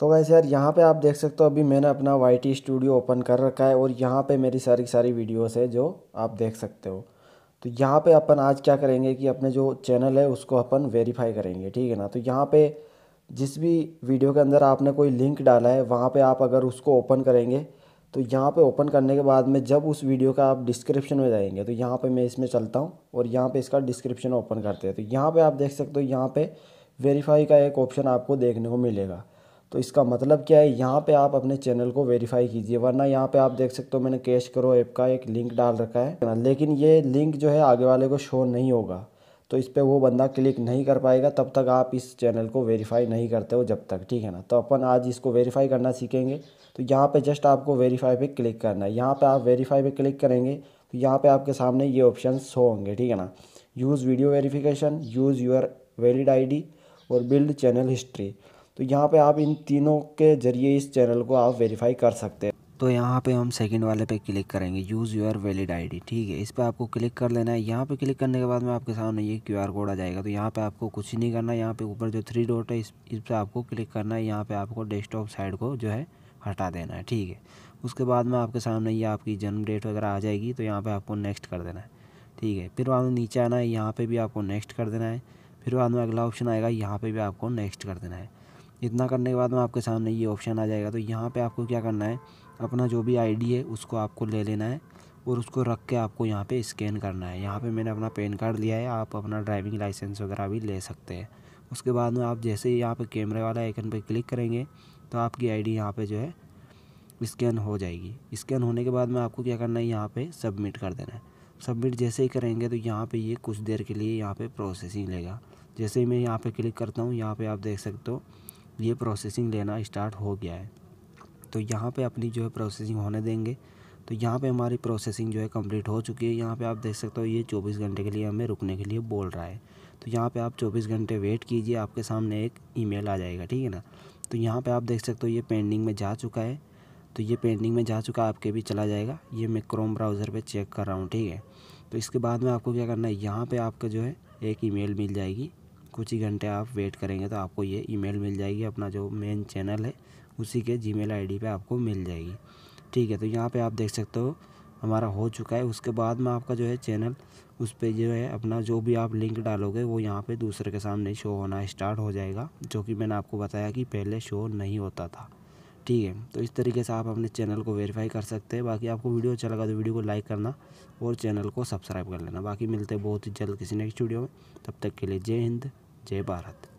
तो वैसे यार यहाँ पे आप देख सकते हो अभी मैंने अपना वाई टी स्टूडियो ओपन कर रखा है और यहाँ पे मेरी सारी सारी वीडियोस है जो आप देख सकते हो तो यहाँ पे अपन आज क्या करेंगे कि अपने जो चैनल है उसको अपन वेरीफाई करेंगे ठीक है ना तो यहाँ पे जिस भी वीडियो के अंदर आपने कोई लिंक डाला है वहाँ पर आप अगर उसको ओपन करेंगे तो यहाँ पर ओपन करने के बाद में जब उस वीडियो का आप डिस्क्रिप्शन में जाएंगे तो यहाँ पर मैं इसमें चलता हूँ और यहाँ पर इसका डिस्क्रिप्शन ओपन करते हैं तो यहाँ पर आप देख सकते हो यहाँ पर वेरीफाई का एक ऑप्शन आपको देखने को मिलेगा तो इसका मतलब क्या है यहाँ पे आप अपने चैनल को वेरीफाई कीजिए वरना यहाँ पे आप देख सकते हो मैंने कैश करो ऐप का एक लिंक डाल रखा है लेकिन ये लिंक जो है आगे वाले को शो नहीं होगा तो इस पर वो बंदा क्लिक नहीं कर पाएगा तब तक आप इस चैनल को वेरीफाई नहीं करते हो जब तक ठीक है ना तो अपन आज इसको वेरीफाई करना सीखेंगे तो यहाँ पे जस्ट आपको वेरीफाई पे क्लिक करना है यहाँ पे आप वेरीफाई पे क्लिक करेंगे तो यहाँ पे आपके सामने ये ऑप्शन शो होंगे ठीक है ना use video verification use your valid आई और बिल्ड चैनल हिस्ट्री तो यहाँ पे आप इन तीनों के ज़रिए इस चैनल को आप वेरीफाई कर सकते हैं तो यहाँ पे हम सेकंड वाले पे क्लिक करेंगे यूज़ योर वैलिड आईडी ठीक है इस पर आपको क्लिक कर लेना है यहाँ पे क्लिक करने के बाद में आपके सामने ये क्यूआर कोड आ जाएगा तो यहाँ पे आपको कुछ नहीं करना है यहाँ पे ऊपर जो थ्री डॉट है इस इस पर आपको क्लिक करना है यहाँ पे आपको डेस्कटॉप साइड को जो है हटा देना है ठीक है उसके बाद में आपके सामने ये आपकी जन्म डेट वगैरह आ जाएगी तो यहाँ पर आपको नेक्स्ट कर देना है ठीक है फिर वहाँ में नीचे आना है यहाँ पर भी आपको नेक्स्ट कर देना है फिर बाद में अगला ऑप्शन आएगा यहाँ पर भी आपको नेक्स्ट कर देना है इतना करने के बाद में आपके सामने ये ऑप्शन आ जाएगा तो यहाँ पे आपको क्या करना है अपना जो भी आईडी है उसको आपको ले लेना है और उसको रख के आपको यहाँ पे स्कैन करना है यहाँ पे मैंने अपना पैन कार्ड लिया है आप अपना ड्राइविंग लाइसेंस वगैरह भी ले सकते हैं उसके बाद में आप जैसे ही यहाँ पर कैमरे वाला आइकन पर क्लिक करेंगे तो आपकी आई डी यहाँ पर जो है स्कैन हो जाएगी स्कैन होने के बाद में आपको क्या करना है यहाँ पर सबमिट कर देना है सबमिट जैसे ही करेंगे तो यहाँ पर ये कुछ देर के लिए यहाँ पर प्रोसेसिंग लेगा जैसे ही मैं यहाँ पर क्लिक करता हूँ यहाँ पर आप देख सकते हो ये प्रोसेसिंग लेना स्टार्ट हो गया है तो यहाँ पे अपनी जो है प्रोसेसिंग होने देंगे तो यहाँ पे हमारी प्रोसेसिंग जो है कंप्लीट हो चुकी है यहाँ पे आप देख सकते हो ये 24 घंटे के लिए हमें रुकने के लिए बोल रहा है तो यहाँ पे आप 24 घंटे वेट कीजिए आपके सामने एक ईमेल आ जाएगा ठीक है ना तो यहाँ पे आप देख सकते हो ये पेंडिंग में जा चुका है तो ये पेंडिंग में जा चुका है आपके भी चला जाएगा ये मैं क्रोम ब्राउज़र पर चेक कर रहा हूँ ठीक है तो इसके बाद में आपको क्या करना है यहाँ पर आपका जो है एक ई मिल जाएगी कुछ ही घंटे आप वेट करेंगे तो आपको ये ईमेल मिल जाएगी अपना जो मेन चैनल है उसी के जीमेल आईडी पे आपको मिल जाएगी ठीक है तो यहाँ पे आप देख सकते हो हमारा हो चुका है उसके बाद में आपका जो है चैनल उस पर जो है अपना जो भी आप लिंक डालोगे वो यहाँ पे दूसरे के सामने शो होना स्टार्ट हो जाएगा जो कि मैंने आपको बताया कि पहले शो नहीं होता था ठीक है तो इस तरीके से आप अपने चैनल को वेरीफाई कर सकते हैं बाकी आपको वीडियो अच्छा लगा तो वीडियो को लाइक करना और चैनल को सब्सक्राइब कर लेना बाकी मिलते हैं बहुत ही जल्द किसी नेक्स्ट वीडियो में तब तक के लिए जय हिंद जय भारत